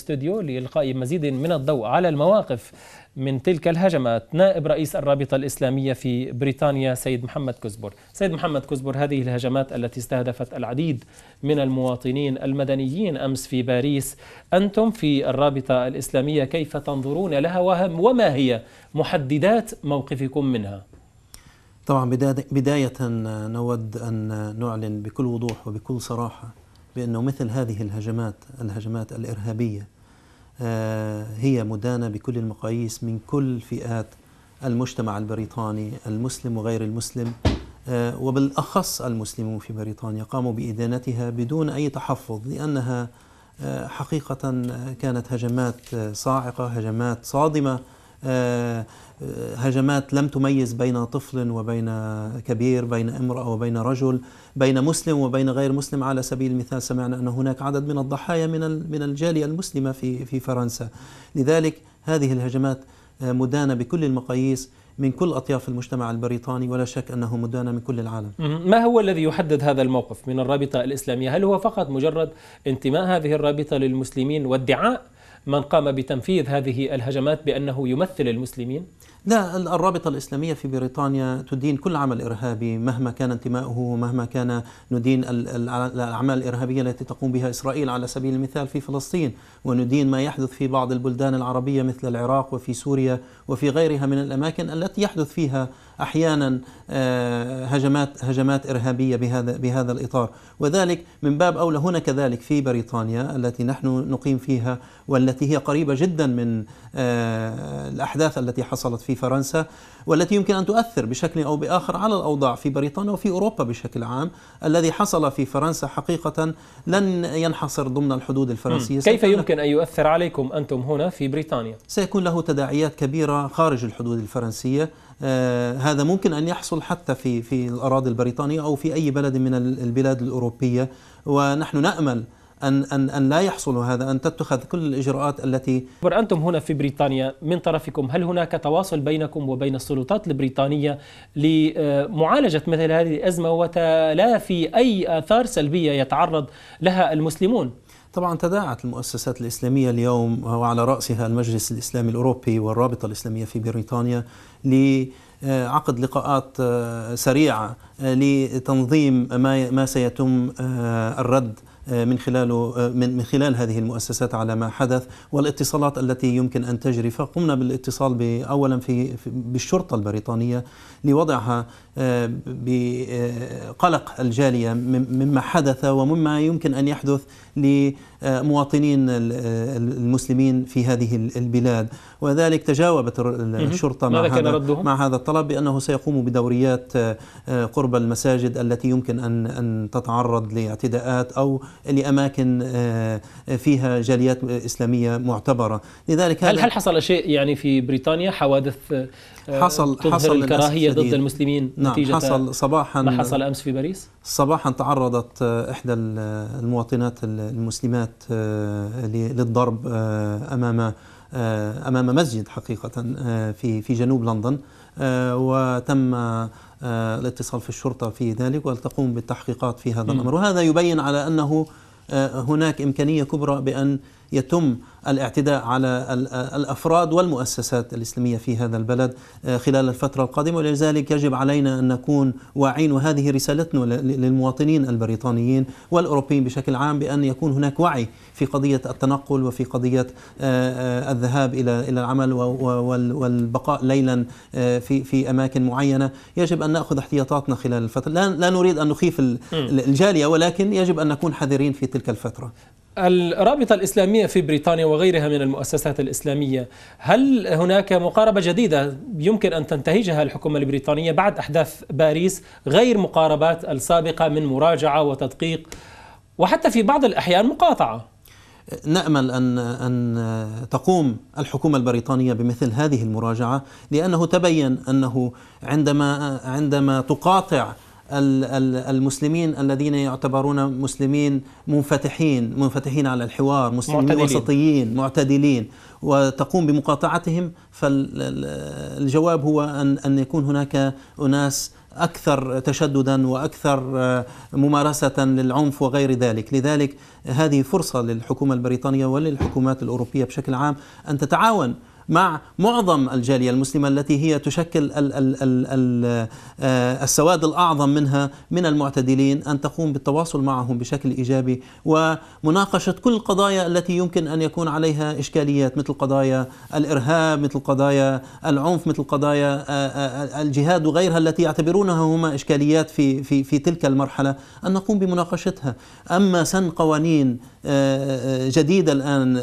استوديو لإلقاء مزيد من الضوء على المواقف من تلك الهجمات نائب رئيس الرابطة الإسلامية في بريطانيا سيد محمد كزبر سيد محمد كزبر هذه الهجمات التي استهدفت العديد من المواطنين المدنيين أمس في باريس أنتم في الرابطة الإسلامية كيف تنظرون لها وما هي محددات موقفكم منها؟ طبعا بداية نود أن نعلن بكل وضوح وبكل صراحة بأنه مثل هذه الهجمات الهجمات الإرهابية آه، هي مدانة بكل المقاييس من كل فئات المجتمع البريطاني المسلم وغير المسلم آه، وبالأخص المسلمون في بريطانيا قاموا بإدانتها بدون أي تحفظ لأنها آه، حقيقة كانت هجمات صاعقة هجمات صادمة آه، آه، هجمات لم تميز بين طفل وبين كبير بين امرأة وبين رجل بين مسلم وبين غير مسلم على سبيل المثال سمعنا أن هناك عدد من الضحايا من من الجالية المسلمة في في فرنسا لذلك هذه الهجمات آه، مدانة بكل المقاييس من كل أطياف المجتمع البريطاني ولا شك أنه مدانة من كل العالم ما هو الذي يحدد هذا الموقف من الرابطة الإسلامية؟ هل هو فقط مجرد انتماء هذه الرابطة للمسلمين وادعاء من قام بتنفيذ هذه الهجمات بأنه يمثل المسلمين لا الرابطة الإسلامية في بريطانيا تدين كل عمل إرهابي مهما كان انتمائه ومهما كان ندين الأعمال الإرهابية التي تقوم بها إسرائيل على سبيل المثال في فلسطين وندين ما يحدث في بعض البلدان العربية مثل العراق وفي سوريا وفي غيرها من الأماكن التي يحدث فيها أحيانا آه، هجمات هجمات إرهابية بهذا بهذا الإطار وذلك من باب أولى هنا كذلك في بريطانيا التي نحن نقيم فيها والتي هي قريبة جدا من آه، الأحداث التي حصلت في فرنسا والتي يمكن أن تؤثر بشكل أو بآخر على الأوضاع في بريطانيا وفي أوروبا بشكل عام الذي حصل في فرنسا حقيقة لن ينحصر ضمن الحدود الفرنسية كيف يمكن أن يؤثر عليكم أنتم هنا في بريطانيا؟ سيكون له تداعيات كبيرة خارج الحدود الفرنسية آه هذا ممكن أن يحصل حتى في في الأراضي البريطانية أو في أي بلد من البلاد الأوروبية ونحن نأمل أن, أن, أن لا يحصل هذا أن تتخذ كل الإجراءات التي أنتم هنا في بريطانيا من طرفكم هل هناك تواصل بينكم وبين السلطات البريطانية لمعالجة مثل هذه الأزمة وتلافي أي آثار سلبية يتعرض لها المسلمون؟ طبعا تداعت المؤسسات الإسلامية اليوم وعلى رأسها المجلس الإسلامي الأوروبي والرابطة الإسلامية في بريطانيا ل عقد لقاءات آه، سريعة آه، لتنظيم ما ما سيتم آه، الرد آه، من خلاله آه، من من خلال هذه المؤسسات على ما حدث والاتصالات التي يمكن ان تجري فقمنا بالاتصال اولا في بالشرطه البريطانيه لوضعها آه، بقلق الجاليه مما حدث ومما يمكن ان يحدث ل آه، مواطنين آه، المسلمين في هذه البلاد وذلك تجاوبت الشرطة مع هذا, مع هذا الطلب بأنه سيقوم بدوريات آه، قرب المساجد التي يمكن أن أن تتعرض لاعتداءات أو لأماكن فيها جاليات إسلامية معتبرة لذلك هل هل حصل شيء يعني في بريطانيا حوادث آه، حصل حصل الكراهيه ضد المسلمين نعم نتيجه حصل صباحا ما حصل امس في باريس صباحا تعرضت آه، احدى آه، المواطنات المسلمات للضرب امام امام مسجد حقيقه في في جنوب لندن وتم الاتصال في الشرطه في ذلك وتقوم بالتحقيقات في هذا الامر وهذا يبين على انه هناك امكانيه كبرى بان يتم الاعتداء على الافراد والمؤسسات الاسلاميه في هذا البلد آه، خلال الفتره القادمه ولذلك يجب علينا ان نكون واعين وهذه رسالتنا للمواطنين البريطانيين والاوروبيين بشكل عام بان يكون هناك وعي في قضيه التنقل وفي قضيه آه، آه، الذهاب الى الى العمل والبقاء ليلا في في اماكن معينه يجب ان ناخذ احتياطاتنا خلال الفتره لا نريد ان نخيف الجاليه ولكن يجب ان نكون حذرين في تلك الفتره الرابطة الإسلامية في بريطانيا وغيرها من المؤسسات الإسلامية هل هناك مقاربة جديدة يمكن أن تنتهجها الحكومة البريطانية بعد أحداث باريس غير مقاربات السابقة من مراجعة وتدقيق وحتى في بعض الأحيان مقاطعة نامل ان ان تقوم الحكومه البريطانيه بمثل هذه المراجعه لانه تبين انه عندما عندما تقاطع المسلمين الذين يعتبرون مسلمين منفتحين منفتحين على الحوار مسلمين معتدلين. وسطيين معتدلين وتقوم بمقاطعتهم فالجواب هو أن, أن يكون هناك أناس أكثر تشددا وأكثر آه، ممارسة للعنف وغير ذلك لذلك هذه فرصة للحكومة البريطانية وللحكومات الأوروبية بشكل عام أن تتعاون مع معظم الجاليه المسلمه التي هي تشكل الـ الـ الـ الـ آه، السواد الاعظم منها من المعتدلين ان تقوم بالتواصل معهم بشكل ايجابي ومناقشه كل القضايا التي يمكن ان يكون عليها اشكاليات مثل قضايا الارهاب مثل قضايا العنف مثل قضايا آه، آه، الجهاد وغيرها التي يعتبرونها هما اشكاليات في في في تلك المرحله ان نقوم بمناقشتها اما سن قوانين جديده الان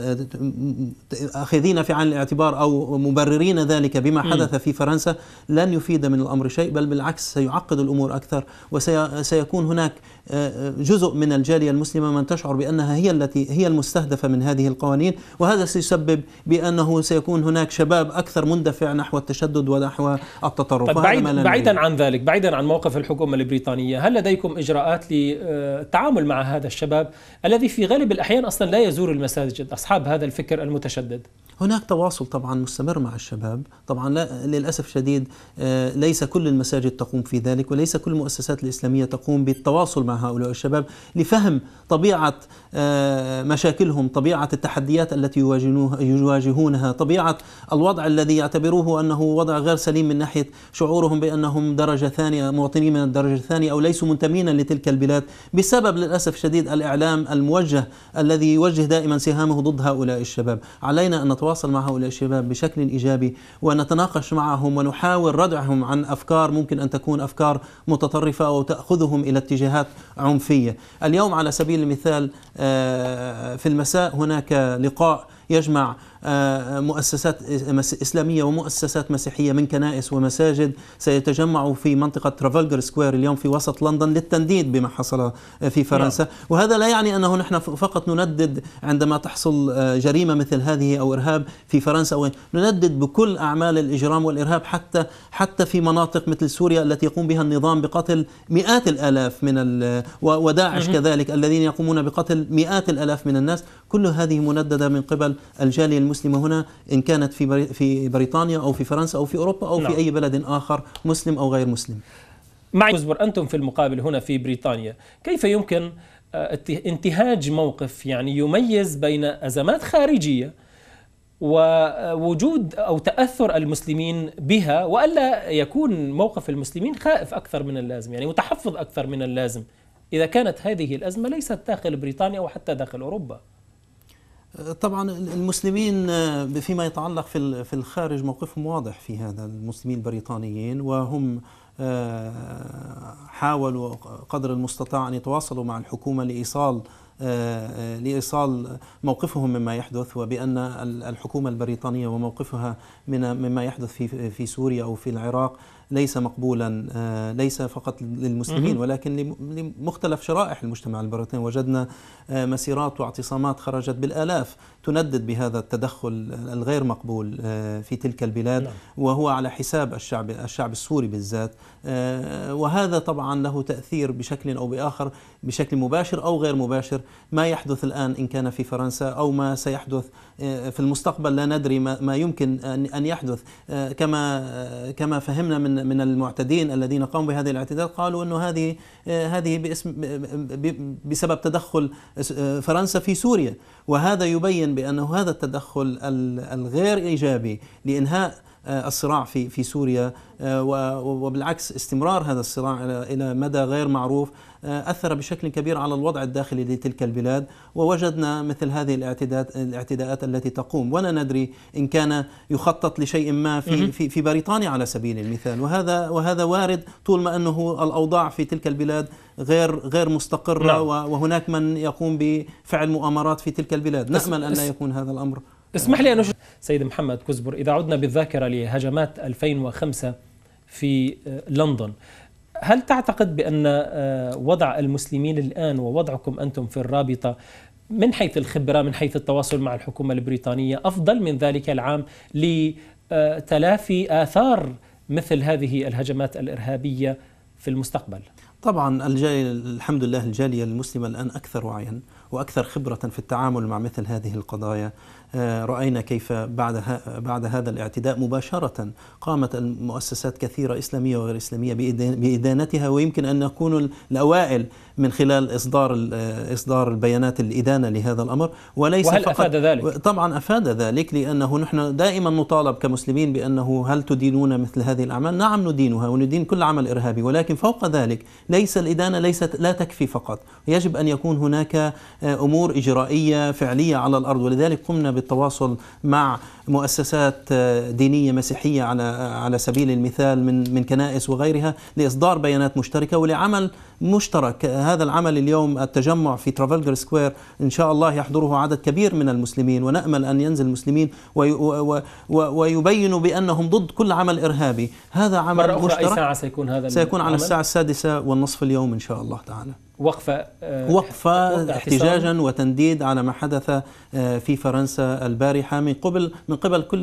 اخذين في عين الاعتبار الاخر أو مبررين ذلك بما حدث في فرنسا لن يفيد من الأمر شيء بل بالعكس سيعقد الأمور أكثر وسيكون هناك آه، آه، جزء من الجالية المسلمة من تشعر بأنها هي التي هي المستهدفة من هذه القوانين وهذا سيسبب بأنه سيكون هناك شباب أكثر مندفع نحو التشدد ونحو التطرف طيب بعيد بعيدا عن ذلك بعيدا عن موقف الحكومة البريطانية هل لديكم إجراءات للتعامل آه، مع هذا الشباب الذي في غالب الأحيان أصلا لا يزور المساجد أصحاب هذا الفكر المتشدد هناك تواصل طبعا مستمر مع الشباب طبعا لا للأسف شديد آه، ليس كل المساجد تقوم في ذلك وليس كل المؤسسات الإسلامية تقوم بالتواصل مع هؤلاء الشباب لفهم طبيعة آه، مشاكلهم طبيعة التحديات التي يواجهونها طبيعة الوضع الذي يعتبروه أنه وضع غير سليم من ناحية شعورهم بأنهم درجة ثانية مواطنين من الدرجة الثانية أو ليسوا منتمين لتلك البلاد بسبب للأسف شديد الإعلام الموجه الذي يوجه دائما سهامه ضد هؤلاء الشباب علينا أن نتواصل نتواصل مع هؤلاء الشباب بشكل إيجابي ونتناقش معهم ونحاول ردعهم عن أفكار ممكن أن تكون أفكار متطرفة أو تأخذهم إلى اتجاهات عنفية اليوم على سبيل المثال آه، في المساء هناك لقاء يجمع آه، آه، مؤسسات إسلامية ومؤسسات مسيحية من كنائس ومساجد سيتجمع في منطقة ترافلجر سكوير اليوم في وسط لندن للتنديد بما حصل آه، في فرنسا نعم. وهذا لا يعني أنه نحن فقط نندد عندما تحصل جريمة مثل هذه أو إرهاب في فرنسا أو نندد بكل أعمال الإجرام والإرهاب حتى حتى في مناطق مثل سوريا التي يقوم بها النظام بقتل مئات الآلاف من وداعش كذلك الذين يقومون بقتل مئات الآلاف من الناس كل هذه منددة من قبل مثلا الجاليه المسلمه هنا ان كانت في في بريطانيا او في فرنسا او في اوروبا او لا. في نعم. اي بلد اخر مسلم او غير مسلم. معي كزبر انتم في المقابل هنا في بريطانيا، كيف يمكن آه، انتهاج موقف يعني يميز بين ازمات خارجيه ووجود او تاثر المسلمين بها والا يكون موقف المسلمين خائف اكثر من اللازم يعني متحفظ اكثر من اللازم اذا كانت هذه الازمه ليست داخل بريطانيا وحتى داخل اوروبا طبعا المسلمين آه، فيما يتعلق في في الخارج موقفهم واضح في هذا المسلمين البريطانيين وهم آه، حاولوا قدر المستطاع ان يتواصلوا مع الحكومه لايصال آه، لايصال موقفهم مما يحدث وبان الحكومه البريطانيه وموقفها من مما يحدث في في سوريا او في العراق ليس مقبولا آه، ليس فقط للمسلمين ولكن لمختلف شرائح المجتمع البريطاني وجدنا آه، مسيرات واعتصامات خرجت بالالاف تندد بهذا التدخل الغير مقبول آه، في تلك البلاد نعم. وهو على حساب الشعب الشعب السوري بالذات وهذا طبعا له تاثير بشكل او باخر بشكل مباشر او غير مباشر ما يحدث الان ان كان في فرنسا او ما سيحدث في المستقبل لا ندري ما يمكن ان يحدث كما كما فهمنا من من من المعتدين الذين قاموا بهذه الاعتداءات قالوا انه هذه هذه باسم بسبب تدخل فرنسا في سوريا وهذا يبين بانه هذا التدخل الغير ايجابي لانهاء آه، الصراع في في سوريا آه، وبالعكس استمرار هذا الصراع الى مدى غير معروف آه، اثر بشكل كبير على الوضع الداخلي لتلك البلاد ووجدنا مثل هذه الاعتداءات الاعتداءات التي تقوم ولا ندري ان كان يخطط لشيء ما في في, في بريطانيا على سبيل المثال وهذا وهذا وارد طول ما انه الاوضاع في تلك البلاد غير غير مستقره نعم. وهناك من يقوم بفعل مؤامرات في تلك البلاد نامل ان لا يكون هذا الامر اسمح لي أن أشير سيد محمد كزبر إذا عدنا بالذاكرة لهجمات 2005 في آه، لندن هل تعتقد بأن آه، وضع المسلمين الآن ووضعكم أنتم في الرابطة من حيث الخبرة من حيث التواصل مع الحكومة البريطانية أفضل من ذلك العام لتلافي آه، آثار مثل هذه الهجمات الإرهابية في المستقبل طبعا الجالية الحمد لله الجالية المسلمة الآن أكثر وعيا وأكثر خبرة في التعامل مع مثل هذه القضايا آه، رأينا كيف بعد, بعد هذا الاعتداء مباشرة قامت المؤسسات كثيرة إسلامية وغير إسلامية بإدانتها ويمكن أن نكون الأوائل من خلال إصدار آه، إصدار البيانات الإدانة لهذا الأمر وليس وهل فقط أفاد ذلك؟ طبعا أفاد ذلك لأنه نحن دائما نطالب كمسلمين بأنه هل تدينون مثل هذه الأعمال؟ نعم ندينها وندين كل عمل إرهابي ولكن فوق ذلك ليس الإدانة ليست لا تكفي فقط يجب أن يكون هناك آه، أمور إجرائية فعلية على الأرض ولذلك قمنا بالتواصل مع مؤسسات آه، دينية مسيحية على آه، على سبيل المثال من من كنائس وغيرها لإصدار بيانات مشتركة ولعمل مشترك هذا العمل اليوم التجمع في ترافلجر سكوير إن شاء الله يحضره عدد كبير من المسلمين ونأمل أن ينزل المسلمين ويبينوا بأنهم ضد كل عمل إرهابي هذا عمل مرة أخرى مشترك أي ساعة سيكون هذا سيكون على الساعة السادسة والنصف اليوم إن شاء الله تعالى آه، وقفة وقفة احتجاجا وتنديد على ما حدث آه، في فرنسا البارحة من قبل من قبل كل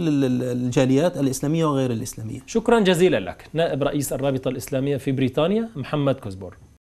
الجاليات الإسلامية وغير الإسلامية شكرا جزيلا لك نائب رئيس الرابطة الإسلامية في بريطانيا محمد كوزبور